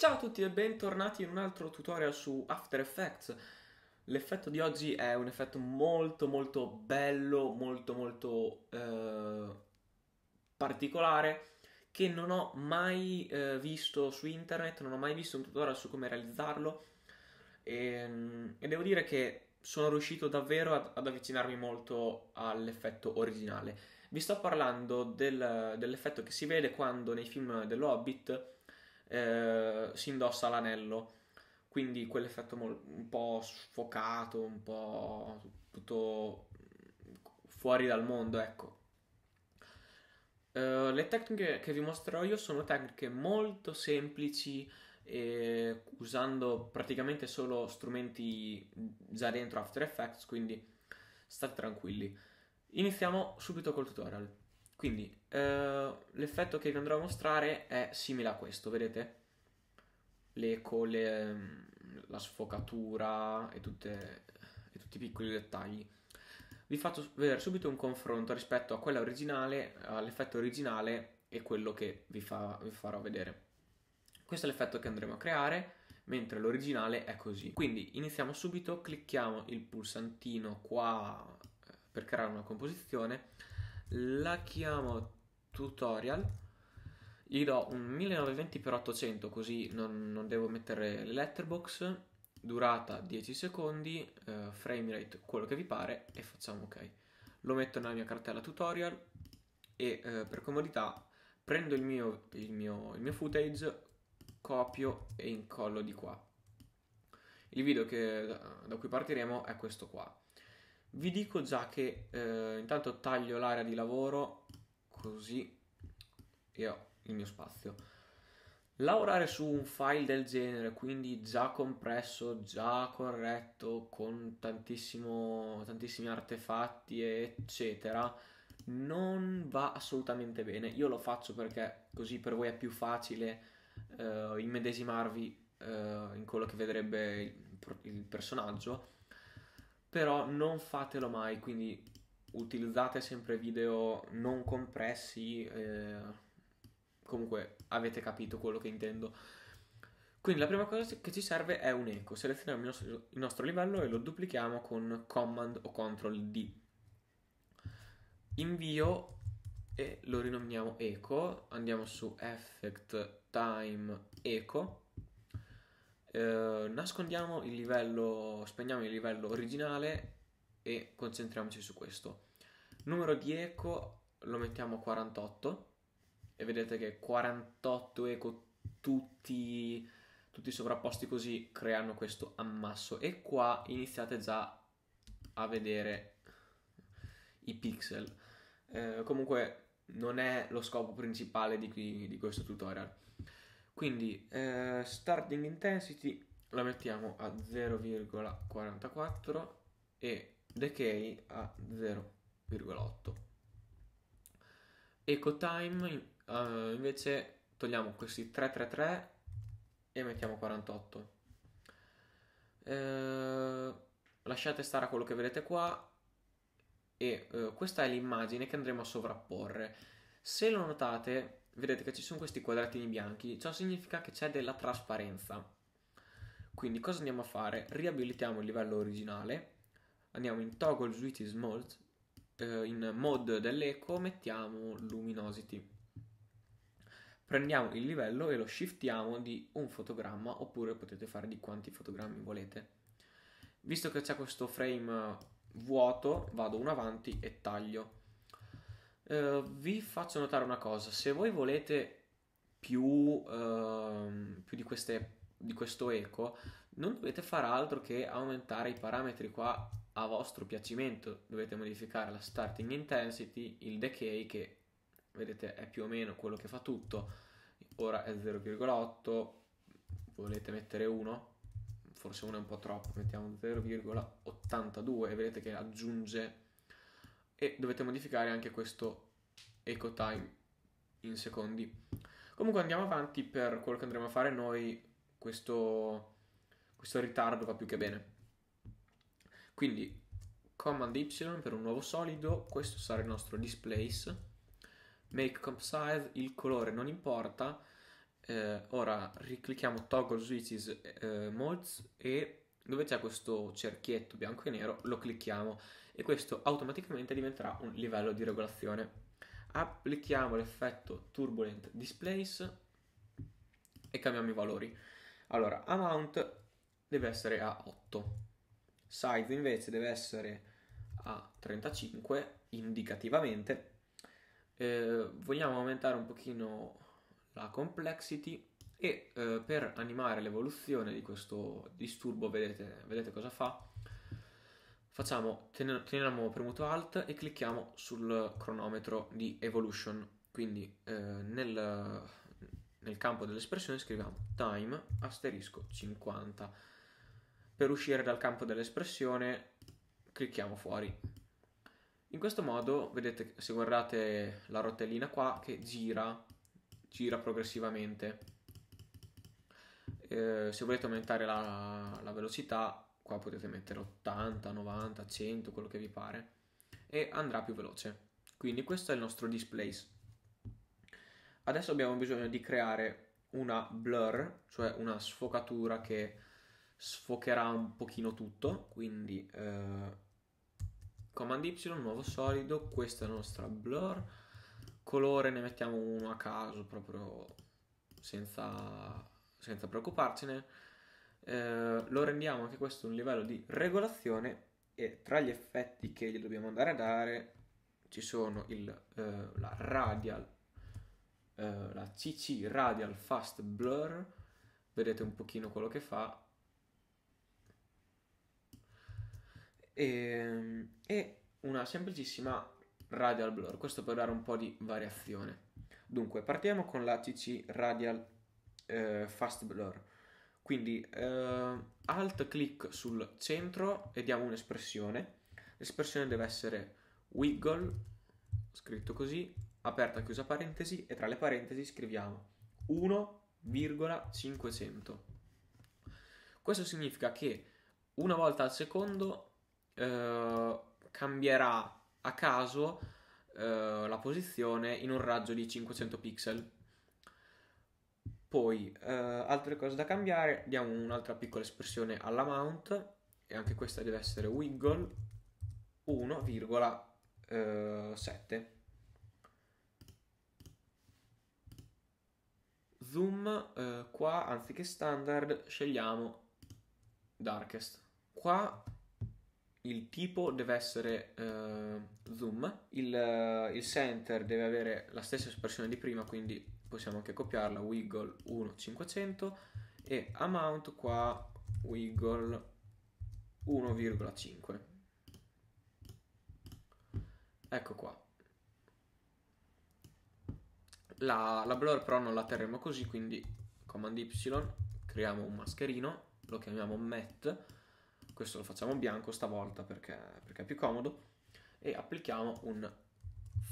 Ciao a tutti e bentornati in un altro tutorial su After Effects L'effetto di oggi è un effetto molto molto bello, molto molto eh, particolare che non ho mai eh, visto su internet, non ho mai visto un tutorial su come realizzarlo e, ehm, e devo dire che sono riuscito davvero ad, ad avvicinarmi molto all'effetto originale Vi sto parlando del, dell'effetto che si vede quando nei film dell'Hobbit eh, si indossa l'anello. Quindi quell'effetto mol- un po' sfocato, un po' tutto fuori dal mondo, ecco. Uh, le tecniche che vi mostrerò io sono tecniche molto semplici, eh, usando praticamente solo strumenti già dentro After Effects, quindi state tranquilli. Iniziamo subito col tutorial. Quindi eh, l'effetto che vi andrò a mostrare è simile a questo, vedete? L'eco, le, ehm, la sfocatura e, tutte, e tutti i piccoli dettagli. Vi faccio vedere subito un confronto rispetto a quella originale, all'effetto originale e quello che vi, fa, vi farò vedere. Questo è l'effetto che andremo a creare, mentre l'originale è così. Quindi iniziamo subito, clicchiamo il pulsantino qua eh, per creare una composizione la chiamo tutorial gli do un 1920x800 così non, non devo mettere le letterbox durata 10 secondi eh, frame rate quello che vi pare e facciamo ok lo metto nella mia cartella tutorial e eh, per comodità prendo il mio, il, mio, il mio footage copio e incollo di qua il video che, da cui partiremo è questo qua vi dico già che eh, intanto taglio l'area di lavoro così e ho il mio spazio. Lavorare su un file del genere, quindi già compresso, già corretto, con tantissimi artefatti, eccetera, non va assolutamente bene. Io lo faccio perché così per voi è più facile eh, immedesimarvi eh, in quello che vedrebbe il, il personaggio però non fatelo mai, quindi utilizzate sempre video non compressi, eh, comunque avete capito quello che intendo. Quindi la prima cosa che ci serve è un eco, selezioniamo il nostro, il nostro livello e lo duplichiamo con Command o Ctrl D. Invio e lo rinominiamo eco, andiamo su Effect Time Eco eh, nascondiamo il livello, spegniamo il livello originale e concentriamoci su questo. Numero di eco lo mettiamo a 48 e vedete che 48 eco tutti, tutti sovrapposti così creano questo ammasso e qua iniziate già a vedere i pixel. Eh, comunque non è lo scopo principale di, qui, di questo tutorial. Quindi eh, starting intensity la mettiamo a 0,44 e decay a 0,8. Ecotime eh, invece togliamo questi 333 e mettiamo 48. Eh, lasciate stare quello che vedete qua e eh, questa è l'immagine che andremo a sovrapporre. Se lo notate vedete che ci sono questi quadratini bianchi, ciò significa che c'è della trasparenza. Quindi cosa andiamo a fare? Riabilitiamo il livello originale, andiamo in toggle switch smalt, eh, in mode dell'eco mettiamo luminosity. Prendiamo il livello e lo shiftiamo di un fotogramma oppure potete fare di quanti fotogrammi volete. Visto che c'è questo frame vuoto vado in avanti e taglio Ehm, vi faccio notare una cosa, se voi volete più, uh, più di, queste, di, questo eco, non dovete fare altro che aumentare i parametri qua a vostro piacimento, dovete modificare la starting intensity, il decay che vedete è più o meno quello che fa tutto, ora è 0,8, volete mettere 1, forse 1 è un po' troppo, mettiamo 0,82 e vedete che aggiunge e dovete modificare anche questo eco time in secondi. Comunque andiamo avanti per quello che andremo a fare noi, questo, questo ritardo va più che bene. Quindi command y per un nuovo solido, questo sarà il nostro displace, make comp size, il colore non importa, eh, ora riclicchiamo toggle switches eh, modes e dove c'è questo cerchietto bianco e nero, lo clicchiamo e questo automaticamente diventerà un livello di regolazione. Applichiamo l'effetto Turbulent Displace e cambiamo i valori. Allora, amount deve essere a 8, size invece deve essere a 35 indicativamente. Eh, vogliamo aumentare un pochino la complexity e eh, per animare l'evoluzione di questo disturbo vedete, vedete cosa fa facciamo teniamo premuto alt e clicchiamo sul cronometro di evolution quindi eh, nel, nel campo dell'espressione scriviamo time asterisco 50 per uscire dal campo dell'espressione clicchiamo fuori in questo modo, vedete, se guardate la rotellina qua, che gira, gira progressivamente. Eh, se volete aumentare la, la velocità, qua potete mettere 80, 90, 100, quello che vi pare, e andrà più veloce. Quindi questo è il nostro displays. Adesso abbiamo bisogno di creare una blur, cioè una sfocatura che sfocherà un pochino tutto, quindi eh, comand Y, nuovo solido, questa è la nostra blur, colore ne mettiamo uno a caso proprio senza senza preoccuparcene. Eh, lo rendiamo anche questo un livello di regolazione e tra gli effetti che gli dobbiamo andare a dare ci sono il, eh, la radial, eh, la CC radial fast blur, vedete un pochino quello che fa, e, ehm, e una semplicissima radial blur, questo per dare un po' di variazione. Dunque, partiamo con la CC radial eh, fast blur. Quindi eh, alt click sul centro e diamo un'espressione. L'espressione deve essere wiggle, scritto così, aperta chiusa parentesi e tra le parentesi scriviamo 1,500. Questo significa che una volta al secondo eh, cambierà a caso eh, la posizione in un raggio di 500 pixel poi, eh, altre cose da cambiare, diamo un'altra piccola espressione alla mount, e anche questa deve essere wiggle 1,7. Eh, zoom, eh, qua anziché standard scegliamo darkest. Qua il tipo deve essere eh, zoom, il, eh, il center deve avere la stessa espressione di prima, quindi possiamo anche copiarla wiggle 1,500 e amount qua wiggle 1,5 ecco qua la, la, blur però non la terremo così quindi command y creiamo un mascherino lo chiamiamo matte questo lo facciamo bianco stavolta perché, perché è più comodo e applichiamo un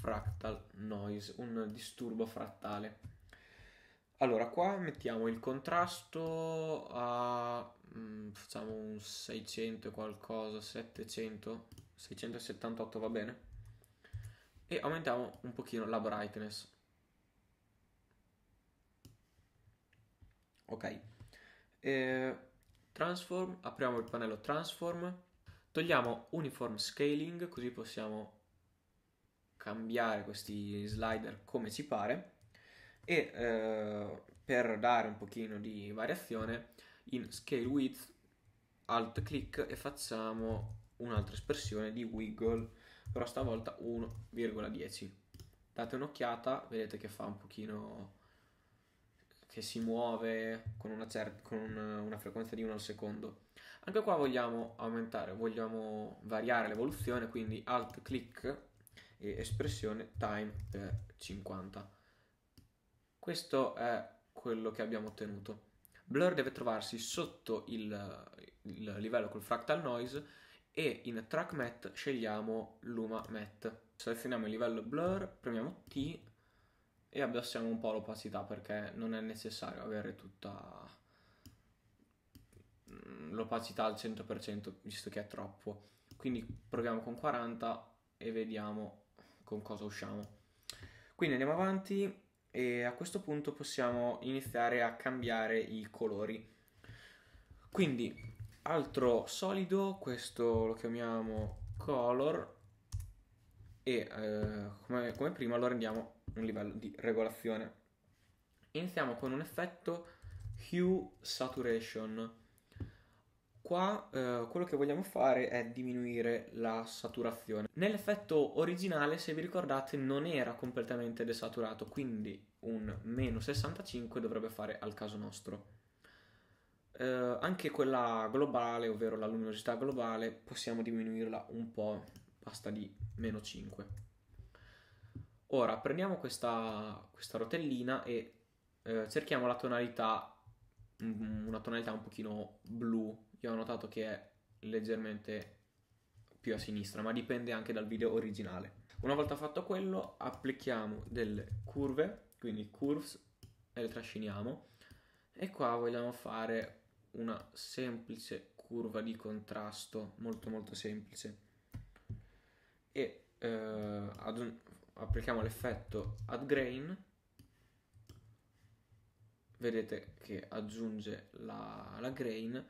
fractal noise, un disturbo frattale. Allora, qua mettiamo il contrasto a mh, mm, facciamo un 600 qualcosa, 700, 678 va bene. E aumentiamo un pochino la brightness. Ok. E, transform, apriamo il pannello transform, togliamo uniform scaling così possiamo cambiare questi slider come ci pare e eh, per dare un pochino di variazione in scale width alt click e facciamo un'altra espressione di wiggle però stavolta 1,10 date un'occhiata vedete che fa un pochino che si muove con una, cer- con una frequenza di 1 al secondo anche qua vogliamo aumentare vogliamo variare l'evoluzione quindi alt click e espressione time è 50. Questo è quello che abbiamo ottenuto. Blur deve trovarsi sotto il, il livello col fractal noise e in track mat scegliamo luma mat. Selezioniamo il livello blur, premiamo T e abbassiamo un po' l'opacità perché non è necessario avere tutta mm, l'opacità al 100% visto che è troppo. Quindi proviamo con 40 e vediamo con cosa usciamo. Quindi andiamo avanti e a questo punto possiamo iniziare a cambiare i colori. Quindi, altro solido, questo lo chiamiamo color e eh, come, come prima lo rendiamo un livello di regolazione. Iniziamo con un effetto hue saturation Qua eh, quello che vogliamo fare è diminuire la saturazione. Nell'effetto originale, se vi ricordate, non era completamente desaturato, quindi un meno 65 dovrebbe fare al caso nostro. Eh, anche quella globale, ovvero la luminosità globale, possiamo diminuirla un po', basta di meno 5. Ora prendiamo questa, questa rotellina e eh, cerchiamo la tonalità, mm, una tonalità un pochino blu io ho notato che è leggermente più a sinistra, ma dipende anche dal video originale. Una volta fatto quello, applichiamo delle curve, quindi curves, e le trasciniamo. E qua vogliamo fare una semplice curva di contrasto, molto molto semplice. E eh, ad, applichiamo l'effetto add grain. Vedete che aggiunge la, la grain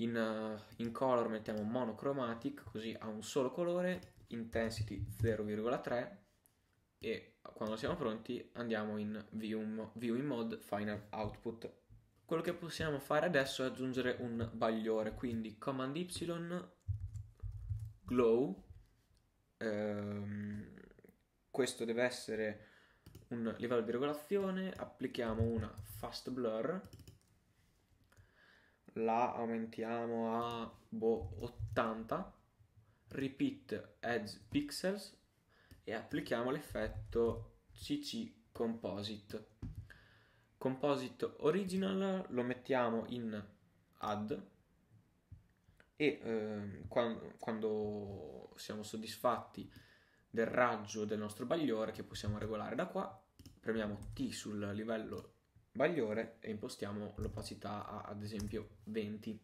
in, eh, in color mettiamo monochromatic, così ha un solo colore, intensity 0,3 e quando siamo pronti andiamo in Viewing Mode Final Output. Quello che possiamo fare adesso è aggiungere un bagliore, quindi Command Y, Glow, ehm, questo deve essere un livello di regolazione, applichiamo una Fast Blur la aumentiamo a boh, 80, repeat edge pixels e applichiamo l'effetto CC composite. Composite original lo mettiamo in add e eh, quando, quando siamo soddisfatti del raggio del nostro bagliore che possiamo regolare da qua, premiamo T sul livello Bagliore e impostiamo l'opacità a, ad esempio 20.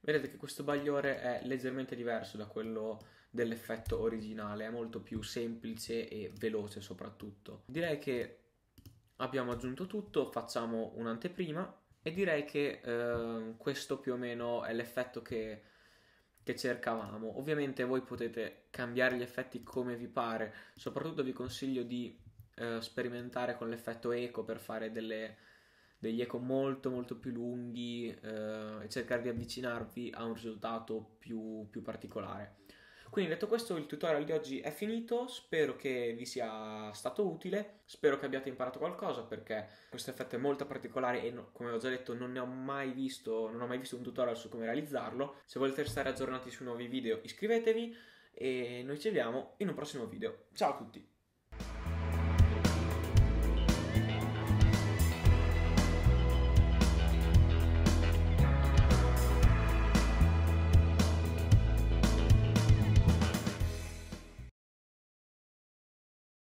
Vedete che questo bagliore è leggermente diverso da quello dell'effetto originale, è molto più semplice e veloce soprattutto. Direi che abbiamo aggiunto tutto, facciamo un'anteprima e direi che eh, questo più o meno è l'effetto che, che cercavamo. Ovviamente voi potete cambiare gli effetti come vi pare, soprattutto vi consiglio di eh, sperimentare con l'effetto eco per fare delle, degli eco molto molto più lunghi eh, e cercare di avvicinarvi a un risultato più, più particolare. Quindi detto questo il tutorial di oggi è finito, spero che vi sia stato utile, spero che abbiate imparato qualcosa perché questo effetto è molto particolare e no, come ho già detto non ne ho mai visto, non ho mai visto un tutorial su come realizzarlo. Se volete stare aggiornati sui nuovi video iscrivetevi e noi ci vediamo in un prossimo video. Ciao a tutti!